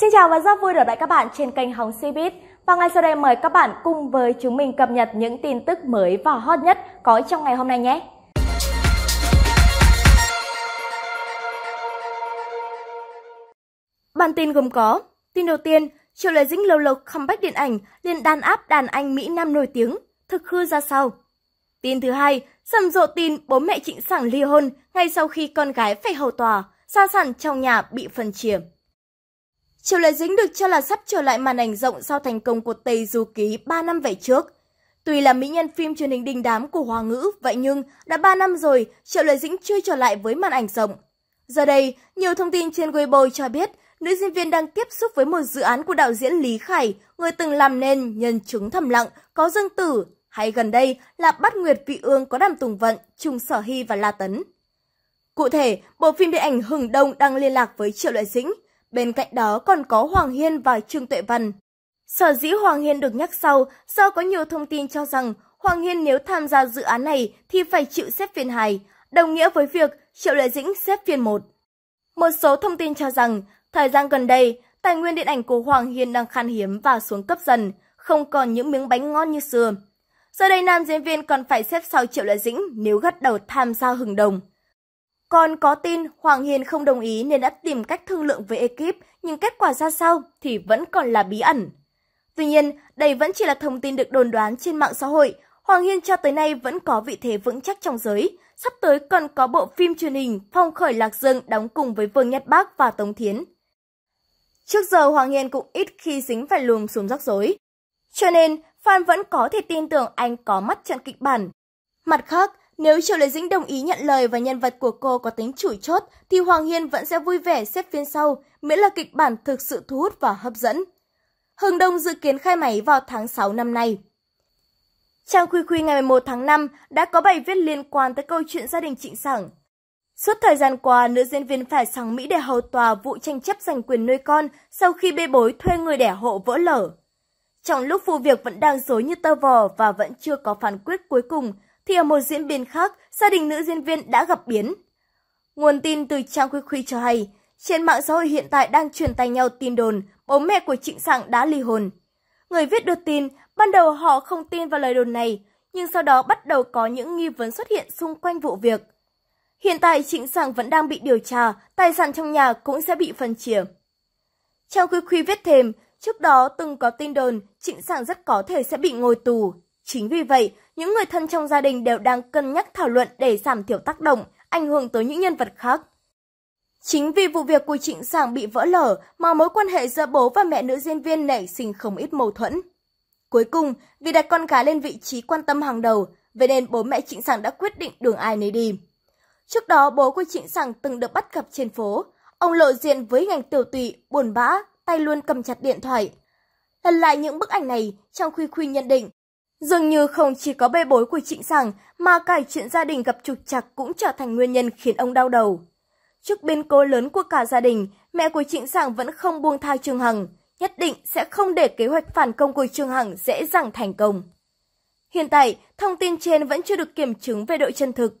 Xin chào và rất vui được lại các bạn trên kênh Hóng Cbiz. Và ngay sau đây mời các bạn cùng với chúng mình cập nhật những tin tức mới và hot nhất có trong ngày hôm nay nhé. Bản tin gồm có Tin đầu tiên, Triệu Lệ Dĩnh lâu lộc comeback điện ảnh liên đàn áp đàn anh Mỹ Nam nổi tiếng, thực hư ra sao? Tin thứ hai, sầm rộ tin bố mẹ Trịnh sẵn ly hôn ngay sau khi con gái phải hầu tòa, gia sản trong nhà bị phân chia. Triệu Lệ Dĩnh được cho là sắp trở lại màn ảnh rộng sau thành công của Tây Du Ký 3 năm về trước. Tuy là mỹ nhân phim truyền hình đình đám của Hoa ngữ, vậy nhưng đã 3 năm rồi, Triệu Lệ Dĩnh chưa trở lại với màn ảnh rộng. Giờ đây, nhiều thông tin trên Weibo cho biết nữ diễn viên đang tiếp xúc với một dự án của đạo diễn Lý Khải, người từng làm nên Nhân chứng thầm lặng, có dương tử, hay gần đây là Bắt Nguyệt Vị Ương có Đàm Tùng Vận, Trung Sở Hy và La Tấn. Cụ thể, bộ phim điện ảnh Hừng Đông đang liên lạc với Triệu Lệ Dĩnh – Bên cạnh đó còn có Hoàng Hiên và Trương Tuệ Văn. Sở dĩ Hoàng Hiên được nhắc sau do có nhiều thông tin cho rằng Hoàng Hiên nếu tham gia dự án này thì phải chịu xếp phiên 2, đồng nghĩa với việc Triệu Lệ Dĩnh xếp phiên 1. Một số thông tin cho rằng, thời gian gần đây, tài nguyên điện ảnh của Hoàng Hiên đang khan hiếm và xuống cấp dần, không còn những miếng bánh ngon như xưa. Giờ đây nam diễn viên còn phải xếp sau Triệu Lệ Dĩnh nếu gắt đầu tham gia hừng đồng. Còn có tin Hoàng Hiền không đồng ý nên đã tìm cách thương lượng với ekip, nhưng kết quả ra sao thì vẫn còn là bí ẩn. Tuy nhiên, đây vẫn chỉ là thông tin được đồn đoán trên mạng xã hội. Hoàng Hiên cho tới nay vẫn có vị thế vững chắc trong giới. Sắp tới còn có bộ phim truyền hình Phong Khởi Lạc Dương đóng cùng với Vương Nhất Bác và Tống Thiến. Trước giờ Hoàng Hiên cũng ít khi dính phải lùm xùm rắc rối. Cho nên, fan vẫn có thể tin tưởng anh có mắt trận kịch bản. Mặt khác, nếu Triệu Lệ Dĩnh đồng ý nhận lời và nhân vật của cô có tính chủ chốt, thì Hoàng Hiên vẫn sẽ vui vẻ xếp phiên sau, miễn là kịch bản thực sự thu hút và hấp dẫn. Hưng Đông dự kiến khai máy vào tháng 6 năm nay. Trang Quy Quy ngày 11 tháng 5 đã có bài viết liên quan tới câu chuyện gia đình Trịnh Sảng. Suốt thời gian qua, nữ diễn viên phải sang Mỹ để hầu tòa vụ tranh chấp giành quyền nuôi con sau khi bê bối thuê người đẻ hộ vỡ lở. Trong lúc vụ việc vẫn đang dối như tơ vò và vẫn chưa có phán quyết cuối cùng, thì ở một diễn biến khác, gia đình nữ diễn viên đã gặp biến. Nguồn tin từ trang Quy Quy cho hay, trên mạng xã hội hiện tại đang truyền tay nhau tin đồn bố mẹ của Trịnh Sảng đã ly hôn. Người viết được tin, ban đầu họ không tin vào lời đồn này, nhưng sau đó bắt đầu có những nghi vấn xuất hiện xung quanh vụ việc. Hiện tại Trịnh Sảng vẫn đang bị điều tra, tài sản trong nhà cũng sẽ bị phân chia. Trang Quy Quy viết thêm, trước đó từng có tin đồn Trịnh Sảng rất có thể sẽ bị ngồi tù Chính vì vậy, những người thân trong gia đình đều đang cân nhắc thảo luận để giảm thiểu tác động, ảnh hưởng tới những nhân vật khác. Chính vì vụ việc của Trịnh Sảng bị vỡ lở mà mối quan hệ giữa bố và mẹ nữ diễn viên nảy sinh không ít mâu thuẫn. Cuối cùng, vì đặt con gái lên vị trí quan tâm hàng đầu, vậy nên bố mẹ Trịnh Sảng đã quyết định đường ai nấy đi. Trước đó, bố của Trịnh Sảng từng được bắt gặp trên phố. Ông lộ diện với ngành tiểu tụy, buồn bã, tay luôn cầm chặt điện thoại. Lần lại những bức ảnh này, trong Khuy Khuy nhận định Dường như không chỉ có bê bối của Trịnh Sảng mà cả chuyện gia đình gặp trục trặc cũng trở thành nguyên nhân khiến ông đau đầu. Trước biến cố lớn của cả gia đình, mẹ của Trịnh Sảng vẫn không buông tha Trương Hằng, nhất định sẽ không để kế hoạch phản công của Trương Hằng dễ dàng thành công. Hiện tại, thông tin trên vẫn chưa được kiểm chứng về độ chân thực.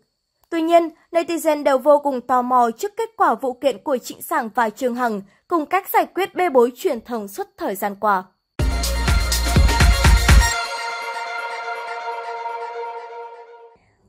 Tuy nhiên, netizen đều vô cùng tò mò trước kết quả vụ kiện của Trịnh Sảng và Trương Hằng cùng cách giải quyết bê bối truyền thống suốt thời gian qua.